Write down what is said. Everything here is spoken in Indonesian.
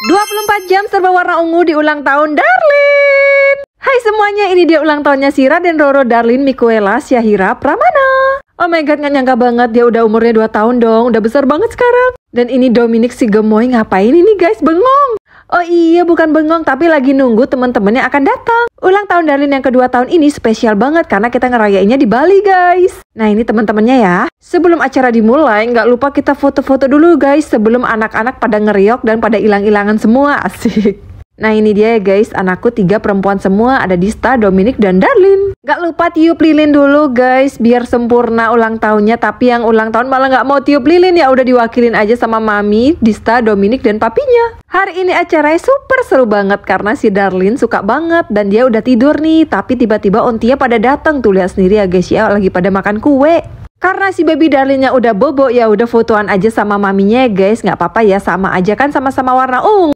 24 jam serba warna ungu di ulang tahun Darlin. Hai semuanya, ini dia ulang tahunnya Sira dan Roro Darlin Mikuela Syahira Pramana. Oh my god, gak nyangka banget dia udah umurnya 2 tahun dong, udah besar banget sekarang. Dan ini Dominic si gemoy ngapain ini guys, bengong. Oh iya, bukan bengong tapi lagi nunggu teman-temannya akan datang. Ulang tahun Darlin yang kedua tahun ini spesial banget karena kita ngerayainnya di Bali, guys. Nah, ini teman-temannya ya. Sebelum acara dimulai, nggak lupa kita foto-foto dulu, guys, sebelum anak-anak pada ngeriok dan pada hilang-hilangan semua. Asik. Nah ini dia ya guys, anakku tiga perempuan semua ada di Dominic, dan Darlin. Gak lupa tiup lilin dulu guys, biar sempurna ulang tahunnya. Tapi yang ulang tahun malah gak mau tiup lilin ya, udah diwakilin aja sama Mami, Dista, Dominic, dan papinya. Hari ini acaranya super seru banget karena si Darlin suka banget dan dia udah tidur nih. Tapi tiba-tiba ontia pada datang tuh lihat sendiri ya guys ya, lagi pada makan kue. Karena si baby darlingnya udah bobo ya udah fotoan aja sama maminya ya guys, nggak apa-apa ya sama aja kan sama-sama warna ungu.